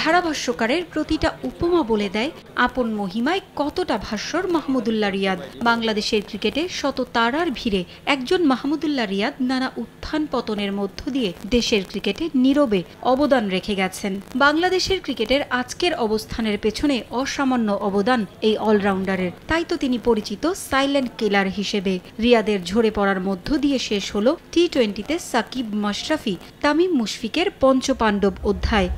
ধারাভাষ্যকারের প্রতিটা উপমা বলে দেয় আপন মহিমায় কতটা ভাষ্যর মাহমুদুল্লাহ রিয়াদ বাংলাদেশের ক্রিকেটে শত তারার ভিড়ে একজন মাহমুদুল্লাহ রিয়াদ নানা উত্থান পতনের মধ্য দিয়ে দেশের ক্রিকেটে নীরবে অবদান রেখে গেছেন বাংলাদেশের ক্রিকেটের আজকের অবস্থানের পেছনে অসামান্য অবদান এই অলরাউন্ডারের তাই তো তিনি পরিচিত সাইলেন্ট কিলার হিসেবে রিয়াদের ঝরে পড়ার মধ্য দিয়ে শেষ হল টি টোয়েন্টিতে সাকিব মাশরাফি তামিম মুশফিকের পঞ্চপাণ্ডব অধ্যায়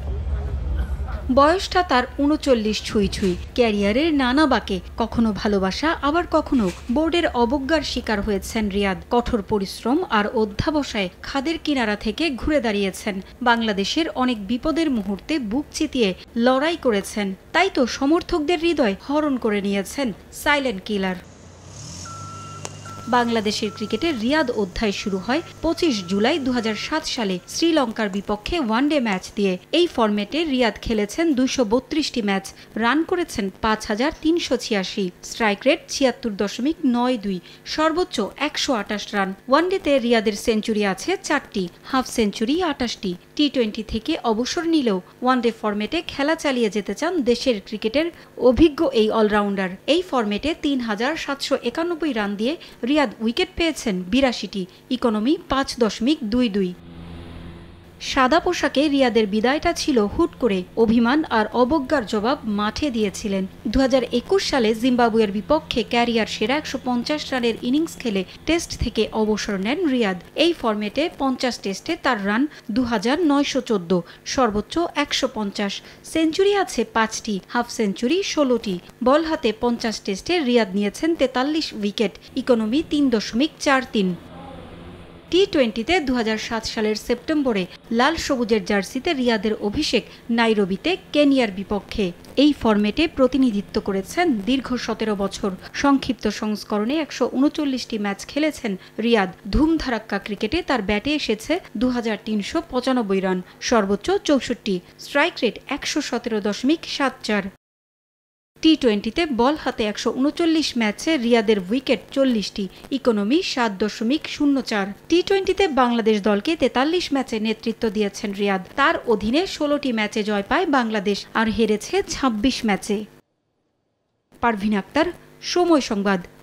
বয়সটা তার উনচল্লিশ ছুঁই ছুঁই ক্যারিয়ারের নানা বাকে কখনো ভালোবাসা আবার কখনো বোর্ডের অবজ্ঞার শিকার হয়েছেন রিয়াদ কঠোর পরিশ্রম আর অধ্যাবসায় খাদের কিনারা থেকে ঘুরে দাঁড়িয়েছেন বাংলাদেশের অনেক বিপদের মুহূর্তে বুক চিতিয়ে লড়াই করেছেন তাই তো সমর্থকদের হৃদয় হরণ করে নিয়েছেন সাইলেন্ট কিলার বাংলাদেশের ক্রিকেটে রিয়াদ অধ্যায় শুরু হয় পঁচিশ জুলাই দু সালে শ্রীলঙ্কার বিপক্ষে ওয়ানডে ম্যাচ দিয়ে এই ফর্মেটে রিয়াদ খেলেছেন দুইশো বত্রিশটি ম্যাচ রান করেছেন পাঁচ হাজার তিনশো ছিয়াশি স্ট্রাইক রেট ছিয়াত্তর দশমিক নয় দুই সর্বোচ্চ একশো আটাশ রান ওয়ানডেতে রিয়াদের সেঞ্চুরি আছে চারটি হাফ সেঞ্চুরি আটাশটি টি টোয়েন্টি থেকে অবসর নিলেও ওয়ানডে ফর্মেটে খেলা চালিয়ে যেতে চান দেশের ক্রিকেটের অভিজ্ঞ এই অলরাউন্ডার এই ফর্মেটে তিন হাজার সাতশো একানব্বই রান দিয়ে রিয়াদ উইকেট পেয়েছেন বিরাশিটি ইকোনমি পাঁচ দশমিক দুই দুই সাদা পোশাকে রিয়াদের বিদায়টা ছিল হুট করে অভিমান আর অবজ্ঞার জবাব মাঠে দিয়েছিলেন দু সালে জিম্বাবুয়ের বিপক্ষে ক্যারিয়ার সেরা একশো রানের ইনিংস খেলে টেস্ট থেকে অবসর নেন রিয়াদ এই ফর্মেটে পঞ্চাশ টেস্টে তার রান দু সর্বোচ্চ একশো সেঞ্চুরি আছে পাঁচটি হাফ সেঞ্চুরি ষোলোটি বল হাতে পঞ্চাশ টেস্টে রিয়াদ নিয়েছেন তেতাল্লিশ উইকেট ইকোনমি তিন দশমিক চার তিন টি টোয়েন্টিতে দু সালের সেপ্টেম্বরে লাল সবুজের জার্সিতে রিয়াদের অভিষেক নাইরোবিতে কেনিয়ার বিপক্ষে এই ফরম্যাটে প্রতিনিধিত্ব করেছেন দীর্ঘ সতেরো বছর সংক্ষিপ্ত সংস্করণে একশো উনচল্লিশটি ম্যাচ খেলেছেন রিয়াদ ধুমধারাক্কা ক্রিকেটে তার ব্যাটে এসেছে দু রান সর্বোচ্চ চৌষট্টি স্ট্রাইক রেট একশো সতেরো দশমিক সাত চার টি টোয়েন্টিতে বল হাতে একশো উনচল্লিশ ম্যাচে রিয়াদের উইকেট চল্লিশটি ইকোনমি সাত দশমিক শূন্য চার টি টোয়েন্টিতে বাংলাদেশ দলকে তেতাল্লিশ ম্যাচে নেতৃত্ব দিয়েছেন রিয়াদ তার অধীনে ষোলোটি ম্যাচে জয় পায় বাংলাদেশ আর হেরেছে ছাব্বিশ ম্যাচে পারভিন আক্তার সময় সংবাদ